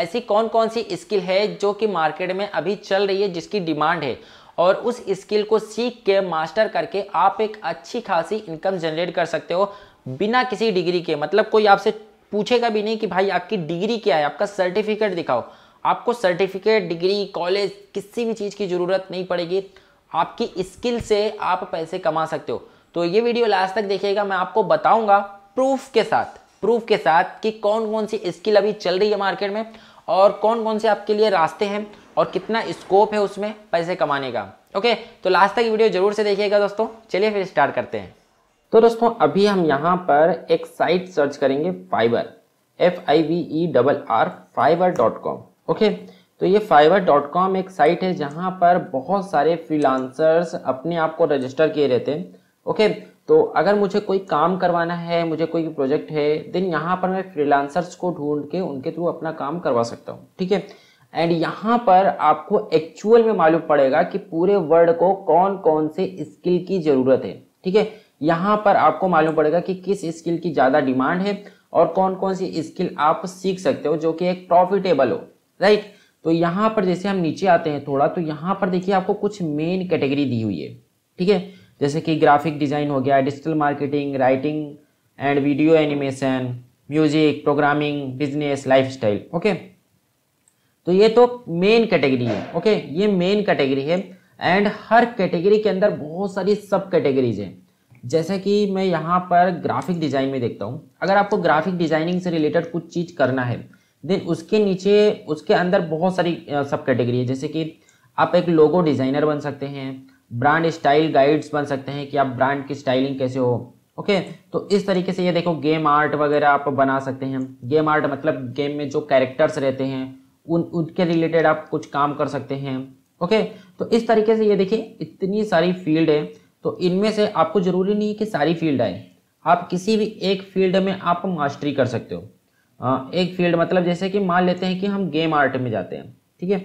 ऐसी कौन कौन सी स्किल है जो कि मार्केट में अभी चल रही है जिसकी डिमांड है और उस स्किल को सीख के मास्टर करके आप एक अच्छी खासी इनकम जनरेट कर सकते हो बिना किसी डिग्री के मतलब कोई आपसे पूछेगा भी नहीं कि भाई आपकी डिग्री क्या है आपका सर्टिफिकेट दिखाओ आपको सर्टिफिकेट डिग्री कॉलेज किसी भी चीज़ की ज़रूरत नहीं पड़ेगी आपकी स्किल से आप पैसे कमा सकते हो तो ये वीडियो लास्ट तक देखिएगा मैं आपको बताऊंगा प्रूफ के साथ प्रूफ के साथ कि कौन कौन सी स्किल अभी चल रही है मार्केट में और कौन कौन से आपके लिए रास्ते हैं और कितना स्कोप है उसमें पैसे कमाने का ओके तो लास्ट तक वीडियो जरूर से देखिएगा दोस्तों चलिए फिर स्टार्ट करते हैं तो दोस्तों अभी हम यहाँ पर एक साइट सर्च करेंगे Fiverr F I V E double R Fiverr dot com okay तो ये फाइवर डॉट कॉम एक साइट है जहाँ पर बहुत सारे फ्रीलांसर्स अपने आप को रजिस्टर किए रहते हैं ओके okay, तो अगर मुझे कोई काम करवाना है मुझे कोई प्रोजेक्ट है देन यहाँ पर मैं फ्रीलांसर्स को ढूंढ के उनके थ्रू अपना काम करवा सकता हूँ ठीक है एंड यहाँ पर आपको एक्चुअल में मालूम पड़ेगा कि पूरे वर्ल्ड को कौन कौन से स्किल की ज़रूरत है ठीक है यहाँ पर आपको मालूम पड़ेगा कि किस स्किल की ज़्यादा डिमांड है और कौन कौन सी स्किल आप सीख सकते हो जो कि एक प्रॉफिटेबल हो राइट तो यहाँ पर जैसे हम नीचे आते हैं थोड़ा तो यहाँ पर देखिए आपको कुछ मेन कैटेगरी दी हुई है ठीक है जैसे कि ग्राफिक डिज़ाइन हो गया digital marketing writing and video animation music programming business lifestyle okay तो ये तो मेन कैटेगरी है ओके ये मेन कैटेगरी है एंड हर कैटेगरी के अंदर बहुत सारी सब कैटेगरीज हैं जैसे कि मैं यहाँ पर ग्राफिक डिज़ाइन में देखता हूँ अगर आपको ग्राफिक डिज़ाइनिंग से रिलेटेड कुछ चीज़ करना है देन उसके नीचे उसके अंदर बहुत सारी सब कैटेगरी है जैसे कि आप एक लोगो डिज़ाइनर बन सकते हैं ब्रांड स्टाइल गाइड्स बन सकते हैं कि आप ब्रांड की स्टाइलिंग कैसे हो ओके तो इस तरीके से ये देखो गेम आर्ट वगैरह आप बना सकते हैं गेम आर्ट मतलब गेम में जो कैरेक्टर्स रहते हैं उन उनके रिलेटेड आप कुछ काम कर सकते हैं ओके तो इस तरीके से ये देखिए इतनी सारी फील्ड है तो इनमें से आपको ज़रूरी नहीं है कि सारी फील्ड आए आप किसी भी एक फील्ड में आप मास्टरी कर सकते हो आ, एक फील्ड मतलब जैसे कि मान लेते हैं कि हम गेम आर्ट में जाते हैं ठीक है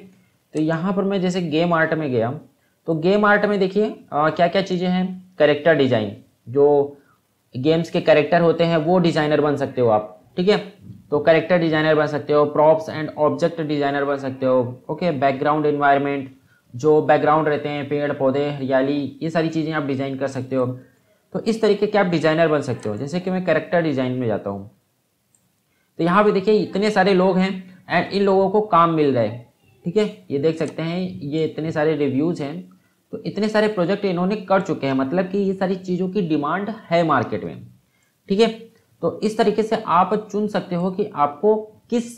तो यहाँ पर मैं जैसे गेम आर्ट में गया तो गेम आर्ट में देखिए क्या क्या चीज़ें हैं करेक्टर डिजाइन जो गेम्स के करेक्टर होते हैं वो डिजाइनर बन सकते हो आप ठीक है तो करेक्टर डिजाइनर बन सकते हो प्रॉप्स एंड ऑब्जेक्ट डिजाइनर बन सकते हो ओके बैकग्राउंड इन्वायरमेंट जो बैकग्राउंड रहते हैं पेड़ पौधे हरियाली ये सारी चीज़ें आप डिज़ाइन कर सकते हो तो इस तरीके के आप डिज़ाइनर बन सकते हो जैसे कि मैं करेक्टर डिज़ाइन में जाता हूँ तो यहाँ पे देखिए इतने सारे लोग हैं एंड इन लोगों को काम मिल रहा है ठीक है ये देख सकते हैं ये इतने सारे रिव्यूज़ हैं तो इतने सारे प्रोजेक्ट इन्होंने कर चुके हैं मतलब कि ये सारी चीज़ों की डिमांड है मार्केट में ठीक है तो इस तरीके से आप चुन सकते हो कि आपको किस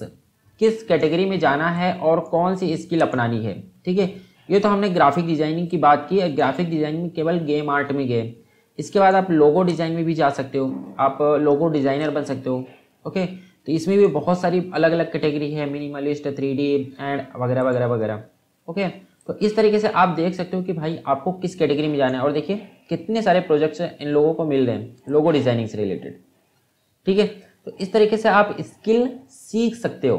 किस कैटेगरी में जाना है और कौन सी स्किल अपनानी है ठीक है ये तो हमने ग्राफिक डिजाइनिंग की बात की ग्राफिक डिजाइनिंग केवल गेम आर्ट में गए इसके बाद आप लोगो डिज़ाइन में भी जा सकते हो आप लोगो डिज़ाइनर बन सकते हो ओके तो इसमें भी बहुत सारी अलग अलग कैटेगरी है मिनिमलिस्ट थ्री एंड वगैरह वगैरह वगैरह ओके तो इस तरीके से आप देख सकते हो कि भाई आपको किस कैटेगरी में जाना है और देखिए कितने सारे प्रोजेक्ट्स इन लोगों को मिल रहे हैं लोगो डिज़ाइनिंग से रिलेटेड ठीक है तो इस तरीके से आप स्किल सीख सकते हो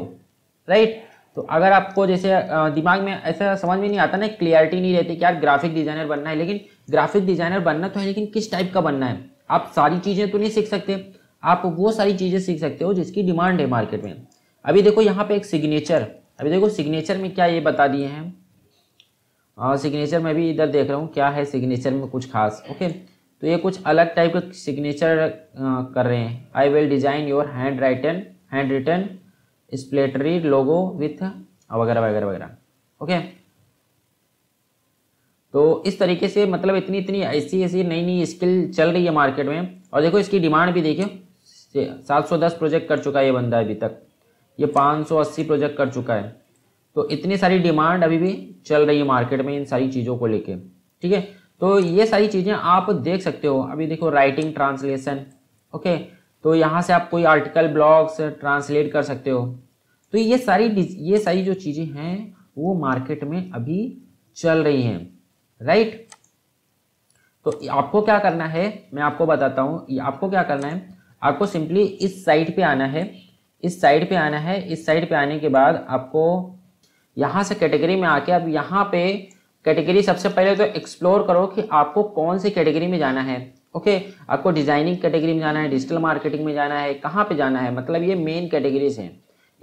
राइट तो अगर आपको जैसे दिमाग में ऐसा समझ में नहीं आता ना क्लियरिटी नहीं रहती कि यार ग्राफिक डिज़ाइनर बनना है लेकिन ग्राफिक डिज़ाइनर बनना तो है लेकिन किस टाइप का बनना है आप सारी चीज़ें तो नहीं सीख सकते आप वो सारी चीज़ें सीख सकते हो जिसकी डिमांड है मार्केट में अभी देखो यहाँ पे एक सिग्नेचर अभी देखो सिग्नेचर में क्या ये बता दिए हैं सिग्नेचर हाँ, में भी इधर देख रहा हूँ क्या है सिग्नेचर में कुछ खास ओके तो ये कुछ अलग टाइप के सिग्नेचर कर रहे हैं I will design your handwritten handwritten splattery logo with वगैरह वगैरह वगैरह ओके तो इस तरीके से मतलब इतनी इतनी ऐसी ऐसी नई नई स्किल चल रही है मार्केट में और देखो इसकी डिमांड भी देखिए सात सौ दस प्रोजेक्ट कर चुका है ये बंदा अभी तक ये पाँच सौ अस्सी प्रोजेक्ट कर चुका है तो इतनी सारी डिमांड अभी भी चल रही है मार्केट में इन सारी चीज़ों को लेके ठीक है तो ये सारी चीज़ें आप देख सकते हो अभी देखो राइटिंग ट्रांसलेशन ओके तो यहाँ से आप कोई आर्टिकल ब्लॉग्स ट्रांसलेट कर सकते हो तो ये सारी ये सारी जो चीज़ें हैं वो मार्केट में अभी चल रही हैं राइट तो आपको क्या करना है मैं आपको बताता हूँ आपको क्या करना है आपको सिंपली इस साइट पे आना है इस साइट पे आना है इस साइट पे आने के बाद आपको यहाँ से कैटेगरी में आके अब यहाँ पे कैटेगरी सबसे पहले तो एक्सप्लोर करो कि आपको कौन सी कैटेगरी में जाना है ओके okay, आपको डिजाइनिंग कैटेगरी में जाना है डिजिटल मार्केटिंग में जाना है कहाँ पे जाना है मतलब ये मेन कैटेगरीज हैं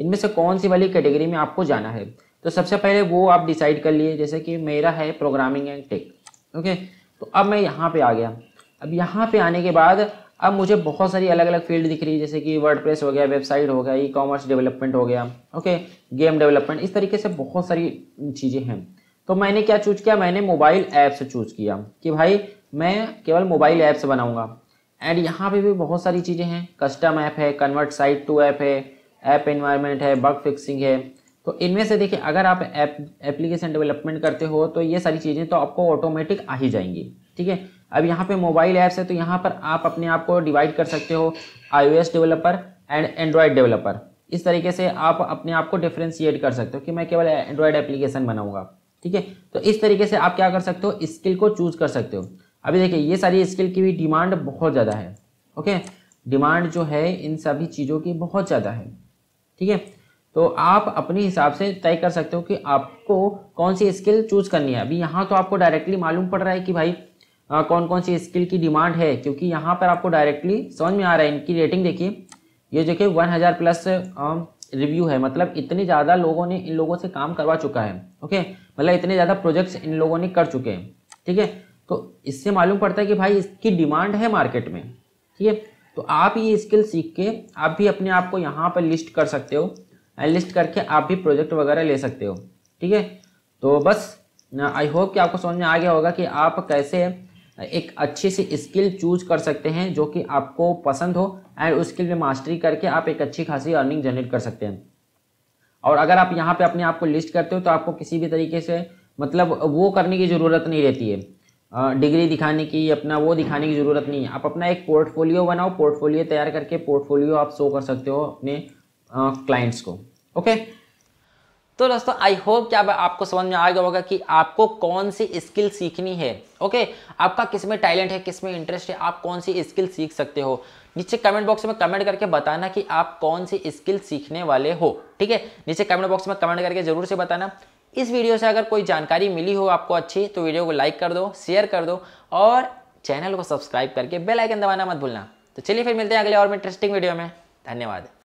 इनमें से कौन सी वाली कैटेगरी में आपको जाना है तो सबसे पहले वो आप डिसाइड कर लिए जैसे कि मेरा है प्रोग्रामिंग एंड टेक ओके तो अब मैं यहाँ पे आ गया अब यहाँ पे आने के बाद अब मुझे बहुत सारी अलग अलग फील्ड दिख रही है जैसे कि वर्ड हो गया वेबसाइट हो गया ई कॉमर्स डेवलपमेंट हो गया ओके गेम डेवलपमेंट इस तरीके से बहुत सारी चीज़ें हैं तो मैंने क्या चूज किया मैंने मोबाइल ऐप्स चूज किया कि भाई मैं केवल मोबाइल ऐप्स बनाऊंगा एंड यहाँ पे भी बहुत सारी चीज़ें हैं कस्टम ऐप है कन्वर्ट साइट टू ऐप है ऐप इन्वायरमेंट है बग फिक्सिंग है तो इनमें से देखिए अगर आप ऐप एप्लीकेशन डेवलपमेंट करते हो तो ये सारी चीज़ें तो आपको ऑटोमेटिक आ ही जाएंगी ठीक है अब यहाँ पे मोबाइल ऐप्स है तो यहाँ पर आप अपने आप को डिवाइड कर सकते हो iOS developer and Android developer इस तरीके से आप अपने आप को डिफ्रेंशिएट कर सकते हो कि मैं केवल एंड्रॉयड एप्लीकेशन बनाऊंगा ठीक है तो इस तरीके से आप क्या कर सकते हो स्किल को चूज कर सकते हो अभी देखिए ये सारी स्किल की भी डिमांड बहुत ज़्यादा है ओके डिमांड जो है इन सभी चीज़ों की बहुत ज़्यादा है ठीक है तो आप अपने हिसाब से तय कर सकते हो कि आपको कौन सी स्किल चूज करनी है अभी यहाँ तो आपको डायरेक्टली मालूम पड़ रहा है कि भाई आ, हाँ, कौन कौन सी स्किल की डिमांड है क्योंकि यहाँ पर आपको डायरेक्टली समझ में आ रहा है इनकी रेटिंग देखिए ये जो कि हज़ार प्लस रिव्यू है मतलब इतने ज़्यादा लोगों ने इन लोगों से काम करवा चुका है ओके मतलब इतने ज़्यादा प्रोजेक्ट्स इन लोगों ने कर चुके हैं ठीक है तो इससे मालूम पड़ता है कि भाई इसकी डिमांड है मार्केट में ठीक है तो आप ये स्किल सीख के आप भी अपने आप को यहाँ पर लिस्ट कर सकते हो लिस्ट करके आप भी प्रोजेक्ट वगैरह ले सकते हो ठीक है तो बस आई होप कि आपको समझ में आ गया होगा कि आप कैसे एक अच्छी सी स्किल चूज कर सकते हैं जो कि आपको पसंद हो एंड उस स्किल में मास्टरी करके आप एक अच्छी खासी अर्निंग जनरेट कर सकते हैं और अगर आप यहाँ पे अपने आप को लिस्ट करते हो तो आपको किसी भी तरीके से मतलब वो करने की ज़रूरत नहीं रहती है डिग्री दिखाने की अपना वो दिखाने की ज़रूरत नहीं है आप अपना एक पोर्टफोलियो बनाओ पोर्टफोलियो तैयार करके पोर्टफोलियो आप शो कर सकते हो अपने क्लाइंट्स को ओके तो दोस्तों आई होप क्या आपको समझ में आ गया होगा कि आपको कौन सी स्किल सीखनी है ओके आपका किस में टैलेंट है किस में इंटरेस्ट है आप कौन सी स्किल सीख सकते हो नीचे कमेंट बॉक्स में कमेंट करके बताना कि आप कौन सी स्किल सीखने वाले हो ठीक है नीचे कमेंट बॉक्स में कमेंट करके ज़रूर से बताना इस वीडियो से अगर कोई जानकारी मिली हो आपको अच्छी तो वीडियो को लाइक कर दो शेयर कर दो और चैनल को सब्सक्राइब करके बेल आइकन दबाना मत भूलना तो चलिए फिर मिलते हैं अगले और इंटरेस्टिंग वीडियो में धन्यवाद